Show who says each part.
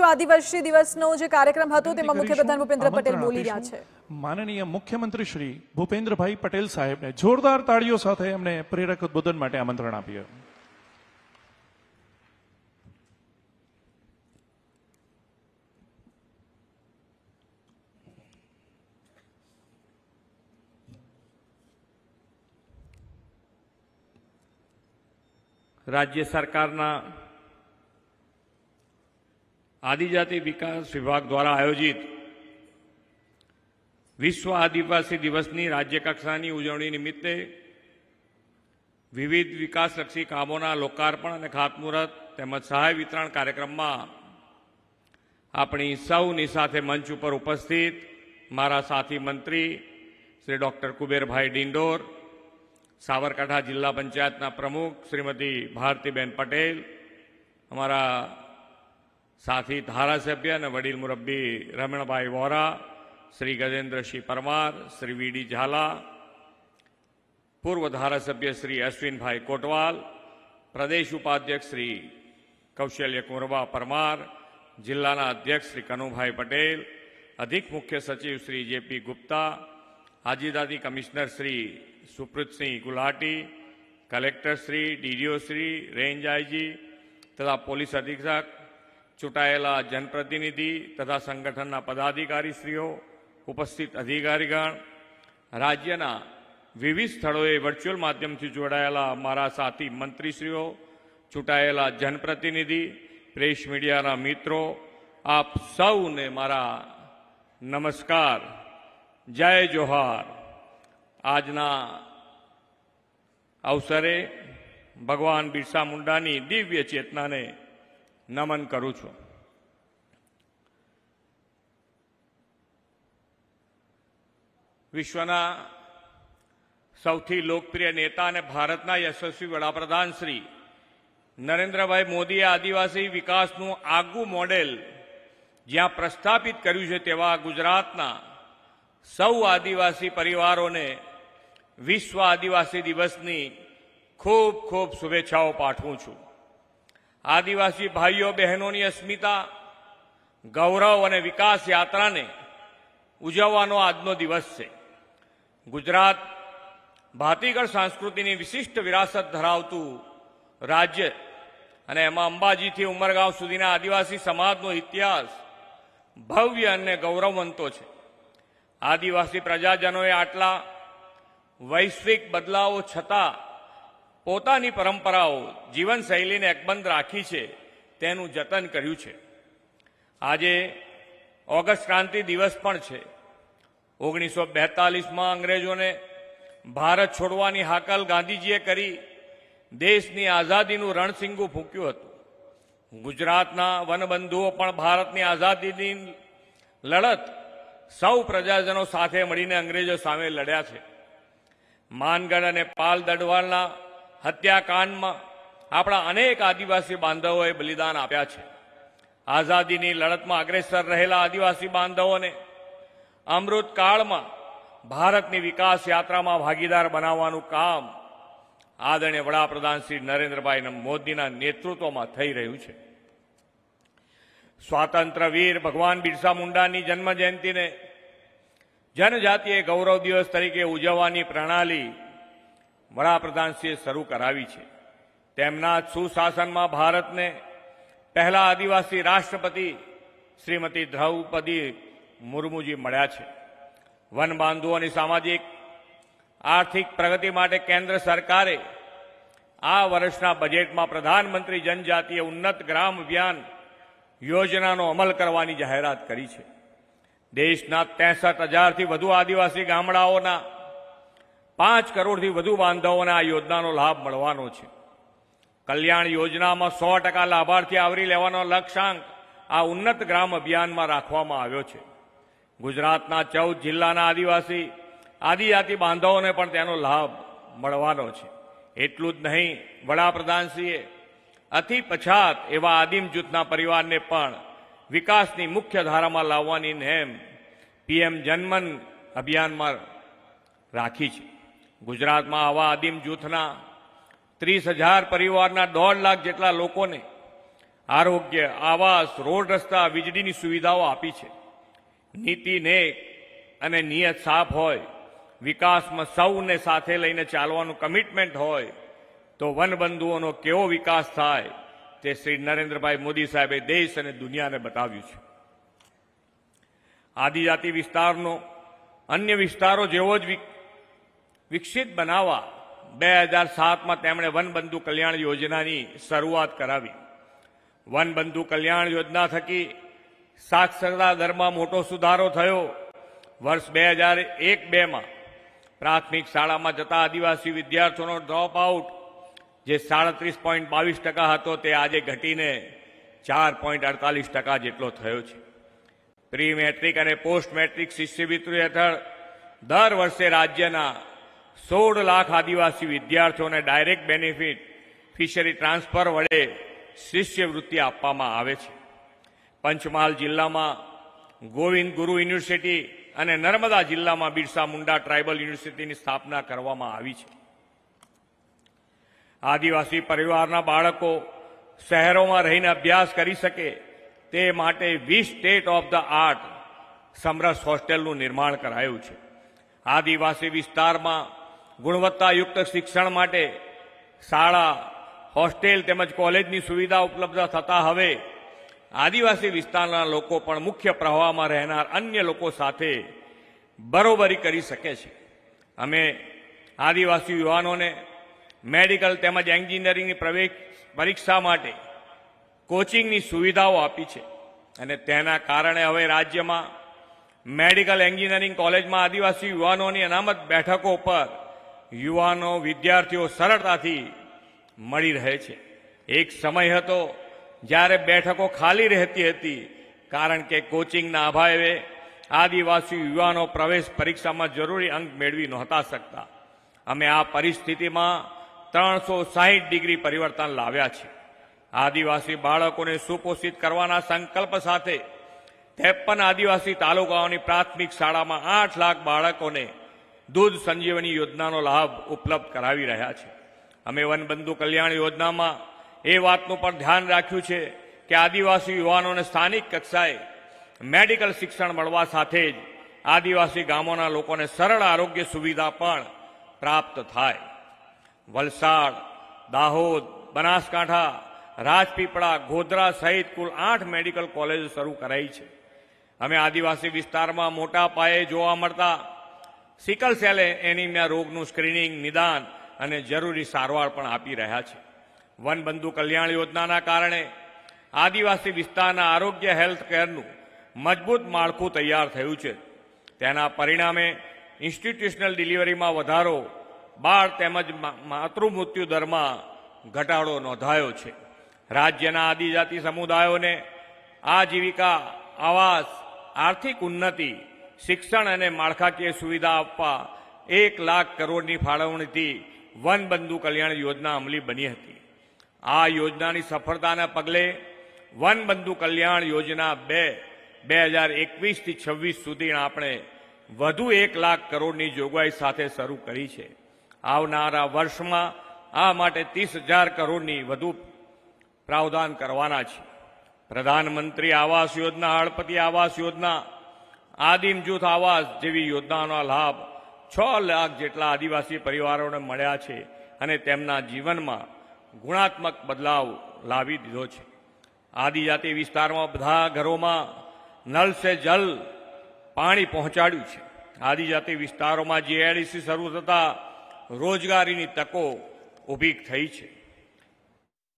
Speaker 1: જો આદિવાસી દિવસનો જે કાર્યક્રમ હતો તેમાં મુખ્યપ્રધાન ભૂપેન્દ્ર પટેલ બોલી રહ્યા છે માનનીય મુખ્યમંત્રી શ્રી ભૂપેન્દ્રભાઈ પટેલ સાહેબને જોરદાર તાળીઓ સાથે એમને પ્રેરક ઉદ્બોધન માટે આમંત્રણ આપ્યું રાજ્ય સરકારના આદિજાતિ વિકાસ વિભાગ દ્વારા આયોજિત વિશ્વ આદિવાસી દિવસની રાજ્યકક્ષાની ઉજવણી નિમિત્તે વિવિધ વિકાસલક્ષી કામોના લોકાર્પણ અને ખાતમુહૂર્ત તેમજ સહાય વિતરણ કાર્યક્રમમાં આપણી સૌની સાથે મંચ ઉપર ઉપસ્થિત મારા સાથી મંત્રી શ્રી ડૉક્ટર કુબેરભાઈ ડિંડોર સાબરકાંઠા જિલ્લા પંચાયતના પ્રમુખ શ્રીમતી ભારતીબેન પટેલ અમારા साथ ही साथी धारासभ्य वडिल मुरब्बी रमण भाई वोरा श्री गजेंद्र सिंह परमार श्री वी डी झाला पूर्व सभ्य श्री अश्विन भाई कोटवाल प्रदेश उपाध्यक्ष श्री कौशल्य कुंवरबा परमार जिला अध्यक्ष श्री कनुभा पटेल अधिक मुख्य सचिव श्री जेपी गुप्ता आजीदादी commissioner Shri Supreet Singh Gulati collector Shri DDO Shri range IG तथा पुलिस अधीक्षक ચૂંટાયેલા જનપ્રતિનિધિ તથા સંગઠનના પદાધિકારીશ્રીઓ ઉપસ્થિત અધિકારીગણ રાજ્યના વિવિધ સ્થળોએ વર્ચ્યુઅલ માધ્યમથી જોડાયેલા મારા સાથી મંત્રીશ્રીઓ ચૂંટાયેલા જનપ્રતિનિધિ પ્રેસ મીડિયાના મિત્રો આપ સૌને મારા નમસ્કાર જય જોહાર આજના અવસરે ભગવાન બિરસા મુંડાની દિવ્ય ચેતનાને નમન કરું છું વિશ્વના સૌથી લોકપ્રિય નેતા અને ભારતના યશસ્વી વડાપ્રધાન શ્રી નરેન્દ્રભાઈ મોદીએ આદિવાસી વિકાસનું આગવું મોડેલ જ્યાં પ્રસ્થાપિત કર્યું છે તેવા ગુજરાતના સૌ આદિવાસી પરિવારોને વિશ્વ આદિવાસી દિવસની ખૂબ ખૂબ શુભેચ્છાઓ પાઠવું છું આદિવાસી ભાઈઓ બહેનોની અસ્મિતા ગૌરવ અને વિકાસ યાત્રાને ઉજવવાનો આજનો દિવસ છે ગુજરાત ભાતીગળ સંસ્કૃતિની વિશિષ્ટ વિરાસત ધરાવતું રાજ્ય અને એમાં અંબાજીથી ઉમરગાંવ સુધીના આદિવાસી સમાજનો ઇતિહાસ ભવ્ય અને ગૌરવવંતો છે આદિવાસી પ્રજાજનોએ આટલા વૈશ્વિક બદલાવો છતાં પોતાની પરંપરાઓ જીવનશૈલીને એકબંધ રાખી છે તેનું જતન કર્યું છે આજે ઓગસ્ટ ક્રાંતિ દિવસ પણ છે ઓગણીસો બેતાલીસમાં અંગ્રેજોને ભારત છોડવાની હાકલ ગાંધીજીએ કરી દેશની આઝાદીનું રણસિંગું ફૂંક્યું હતું ગુજરાતના વનબંધુઓ પણ ભારતની આઝાદીની લડત સૌ પ્રજાજનો સાથે મળીને અંગ્રેજો સામે લડ્યા છે માનગઢ અને પાલ દડવાળના હત્યાકાંડમાં આપણા અનેક આદિવાસી બાંધવોએ બલિદાન આપ્યા છે આઝાદીની લડતમાં અગ્રેસર રહેલા આદિવાસી બાંધવોને અમૃતકાળમાં ભારતની વિકાસ યાત્રામાં ભાગીદાર બનાવવાનું કામ આદરણીય વડાપ્રધાન શ્રી નરેન્દ્રભાઈ મોદીના નેતૃત્વમાં થઈ રહ્યું છે સ્વાતંત્ર્ય વીર ભગવાન બિરસા મુંડાની જન્મજયંતિને જનજાતીય ગૌરવ દિવસ તરીકે ઉજવવાની પ્રણાલી વડાપ્રધાનશ્રીએ શરૂ કરાવી છે તેમના સુશાસનમાં ભારતને પહેલા આદિવાસી રાષ્ટ્રપતિ શ્રીમતી દ્રૌપદી મુર્મુજી મળ્યા છે વન બાંધવોની સામાજિક આર્થિક પ્રગતિ માટે કેન્દ્ર સરકારે આ વર્ષના બજેટમાં પ્રધાનમંત્રી જનજાતીય ઉન્નત ગ્રામ અભિયાન યોજનાનો અમલ કરવાની જાહેરાત કરી છે દેશના ત્રેસઠ હજારથી વધુ આદિવાસી ગામડાઓના પાંચ કરોડથી વધુ બાંધવોને આ યોજનાનો લાભ મળવાનો છે કલ્યાણ યોજનામાં સો ટકા લાભાર્થી આવરી લેવાનો લક્ષ્યાંક આ ઉન્નત ગ્રામ અભિયાનમાં રાખવામાં આવ્યો છે ગુજરાતના ચૌદ જિલ્લાના આદિવાસી આદિજાતિ બાંધવોને પણ તેનો લાભ મળવાનો છે એટલું જ નહીં વડાપ્રધાનશ્રીએ અતિ પછાત એવા આદિમ જૂથના પરિવારને પણ વિકાસની મુખ્ય ધારામાં લાવવાની નેમ પીએમ જનમન અભિયાનમાં રાખી છે ગુજરાતમાં આવા આદિમ જૂથના ત્રીસ હજાર પરિવારના દોઢ લાખ જેટલા લોકોને આરોગ્ય આવાસ રોડ રસ્તા વીજળીની સુવિધાઓ આપી છે નીતિ નેક અને નિયત સાફ હોય વિકાસમાં સૌને સાથે લઈને ચાલવાનું કમિટમેન્ટ હોય તો વનબંધુઓનો કેવો વિકાસ થાય તે શ્રી નરેન્દ્રભાઈ મોદી સાહેબે દેશ અને દુનિયાને બતાવ્યું છે આદિજાતિ વિસ્તારનો અન્ય વિસ્તારો જેવો જ વિકસિત બનાવવા બે હજાર સાતમાં તેમણે વનબંધુ કલ્યાણ યોજનાની શરૂઆત કરાવી વનબંધુ કલ્યાણ યોજના થકી સાક્ષરતા દરમાં મોટો સુધારો થયો વર્ષ બે હજાર એક બેમાં પ્રાથમિક શાળામાં જતા આદિવાસી વિદ્યાર્થીઓનો ડ્રોપ આઉટ જે સાડત્રીસ પોઈન્ટ બાવીસ ટકા હતો તે આજે ઘટીને ચાર પોઈન્ટ અડતાલીસ ટકા જેટલો થયો છે પ્રી મેટ્રિક અને પોસ્ટ મેટ્રિક શિષ્યવૃત્તિ હેઠળ દર વર્ષે રાજ્યના સોળ લાખ આદિવાસી વિદ્યાર્થીઓને ડાયરેક્ટ બેનિફિટ ફિશરી ટ્રાન્સફર વડે શિષ્યવૃત્તિ આપવામાં આવે છે પંચમહાલ જિલ્લામાં ગોવિંદ ગુરુ યુનિવર્સિટી અને નર્મદા જિલ્લામાં બિરસા મુંડા ટ્રાઇબલ યુનિવર્સિટીની સ્થાપના કરવામાં આવી છે આદિવાસી પરિવારના બાળકો શહેરોમાં રહીને અભ્યાસ કરી શકે તે માટે વીસ state of the art Samras હોસ્ટેલનું નિર્માણ કરાયું છે આદિવાસી વિસ્તારમાં ગુણવત્તાયુક્ત શિક્ષણ માટે શાળા હોસ્ટેલ તેમજ કોલેજની સુવિધા ઉપલબ્ધ થતાં હવે આદિવાસી વિસ્તારના લોકો પણ મુખ્ય પ્રવાહમાં રહેનાર અન્ય લોકો સાથે બરોબરી કરી શકે છે અમે આદિવાસી યુવાનોને મેડિકલ તેમજ એન્જિનિયરિંગની પ્રવેશ પરીક્ષા માટે કોચિંગની સુવિધાઓ આપી છે અને તેના કારણે હવે રાજ્યમાં મેડિકલ એન્જિનિયરિંગ કોલેજમાં આદિવાસી યુવાનોની અનામત બેઠકો પર યુવાનો વિદ્યાર્થીઓ સરળતાથી મળી રહે છે એક સમય હતો જ્યારે બેઠકો ખાલી રહેતી હતી કારણ કે કોચિંગના અભાવે આદિવાસી યુવાનો પ્રવેશ પરીક્ષામાં જરૂરી અંક મેળવી નહોતા શકતા અમે આ પરિસ્થિતિમાં ત્રણસો સાહીઠ ડિગ્રી પરિવર્તન લાવ્યા છે આદિવાસી બાળકોને સુપોષિત કરવાના સંકલ્પ સાથે ત્રેપન આદિવાસી તાલુકાઓની પ્રાથમિક શાળામાં આઠ લાખ બાળકોને દૂધ સંજીવની યોજનાનો લાભ ઉપલબ્ધ કરાવી રહ્યા છે અમે વનબંધુ કલ્યાણ યોજનામાં એ વાતનું પણ ધ્યાન રાખ્યું છે કે આદિવાસી યુવાનોને સ્થાનિક કક્ષાએ મેડિકલ શિક્ષણ મળવા સાથે જ આદિવાસી ગામોના લોકોને સરળ આરોગ્ય સુવિધા પણ પ્રાપ્ત થાય વલસાડ દાહોદ બનાસકાંઠા રાજપીપળા ગોધરા સહિત કુલ આઠ મેડિકલ કોલેજો શરૂ કરાઈ છે અમે આદિવાસી વિસ્તારમાં મોટા પાયે જોવા મળતા સિકલ સેલે એનિમિયા રોગનું સ્ક્રીનિંગ નિદાન અને જરૂરી સારવાર પણ આપી રહ્યા છે વનબંધુ કલ્યાણ યોજનાના કારણે આદિવાસી વિસ્તારના આરોગ્ય હેલ્થ કેરનું મજબૂત માળખું તૈયાર થયું છે તેના પરિણામે ઇન્સ્ટિટ્યુશનલ ડિલિવરીમાં વધારો બાળ તેમજ માતૃમૃત્યુ દરમાં ઘટાડો નોંધાયો છે રાજ્યના આદિજાતિ સમુદાયોને આજીવિકા આવાસ આર્થિક ઉન્નતિ શિક્ષણ અને માળખાકીય સુવિધા આપવા એક લાખ કરોડની ફાળવણીથી વન બંધુ કલ્યાણ યોજના અમલી બની હતી આ યોજનાની સફળતાના પગલે વન બંધુ કલ્યાણ યોજના બે બે હજાર એકવીસથી છવ્વીસ સુધી આપણે વધુ એક લાખ કરોડની જોગવાઈ સાથે શરૂ કરી છે આવનારા વર્ષમાં આ માટે ત્રીસ હજાર કરોડની વધુ પ્રાવધાન કરવાના છે પ્રધાનમંત્રી આવાસ યોજના હળપતિ આવાસ યોજના આદિમ જૂથ આવાસ જેવી યોજનાઓના લાભ છ લાખ જેટલા આદિવાસી પરિવારોને મળ્યા છે અને તેમના જીવનમાં ગુણાત્મક બદલાવ લાવી દીધો છે આદિજાતિ વિસ્તારમાં બધા ઘરોમાં નલ સે જલ પાણી પહોંચાડ્યું છે આદિજાતિ વિસ્તારોમાં જીએડીસી શરૂ થતાં રોજગારીની તકો ઊભી થઈ છે